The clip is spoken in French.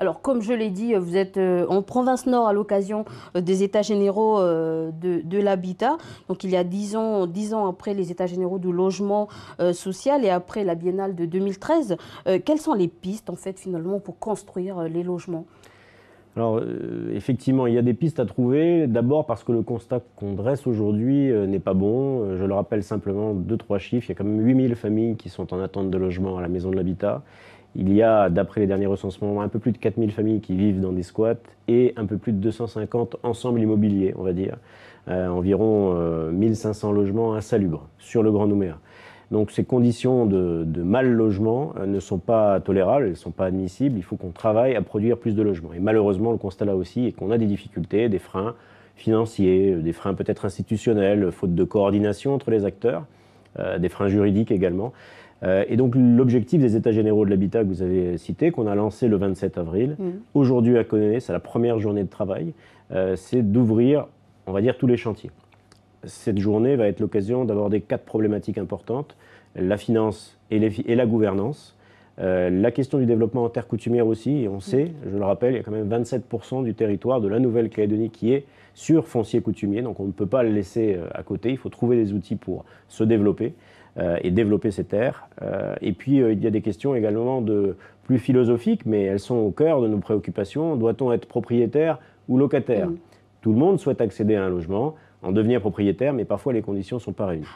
Alors, comme je l'ai dit, vous êtes en euh, province nord à l'occasion euh, des États généraux euh, de, l'habitat. Donc, il y a 10 ans, ans après les États généraux du logement social et après la biennale de 2013, quelles sont les pistes, en fait, finalement, pour construire les logements alors effectivement, il y a des pistes à trouver. D'abord parce que le constat qu'on dresse aujourd'hui n'est pas bon. Je le rappelle simplement, deux, trois chiffres. Il y a quand même 8000 familles qui sont en attente de logement à la maison de l'habitat. Il y a, d'après les derniers recensements, un peu plus de 4000 familles qui vivent dans des squats et un peu plus de 250 ensembles immobiliers, on va dire. Euh, environ 1500 euh, logements insalubres sur le Grand Nouméa. Donc ces conditions de, mal logement euh, ne sont pas tolérables, elles ne sont pas admissibles. Il faut qu'on travaille à produire plus de logements. Et malheureusement, le constat là aussi est qu'on a des difficultés, des freins financiers, des freins peut-être institutionnels, faute de coordination entre les acteurs, des freins juridiques également. Euh, et donc l'objectif des États généraux de l'habitat que vous avez cité, qu'on a lancé le 27 avril, mm. aujourd'hui à Coné, c'est la première journée de travail, euh, c'est d'ouvrir, on va dire, tous les chantiers. Cette journée va être l'occasion d'aborder quatre problématiques importantes, la finance et la gouvernance, euh, la question du développement en terre coutumière aussi, on sait, je le rappelle, il y a quand même 27% du territoire de la Nouvelle-Calédonie qui est sur foncier coutumier, donc on ne peut pas le laisser euh, à côté, il faut trouver des outils pour se développer euh, et développer ces terres. et puis il y a des questions également de, plus philosophiques, mais elles sont au cœur de nos préoccupations. Doit-on être propriétaire ou locataire mm. Tout le monde souhaite accéder à un logement, en devenir propriétaire, mais parfois les conditions ne sont pas réunies.